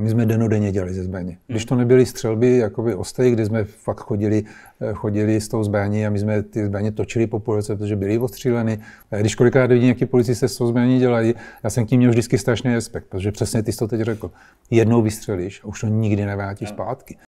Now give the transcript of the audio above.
my jsme denodenně dělali ze zbraně. Hmm. Když to nebyly střelby jakoby ostej, kde jsme fakt chodili, eh, chodili s tou zbraní a my jsme ty zbraně točili po police, protože byly ostříleny. Když kolikrát vidím, jaký se s tou zbraní dělají, já jsem k ním měl vždycky strašný respekt, protože přesně ty jsi to teď řekl. Jednou vystřelíš a už to nikdy nevrátíš hmm. zpátky.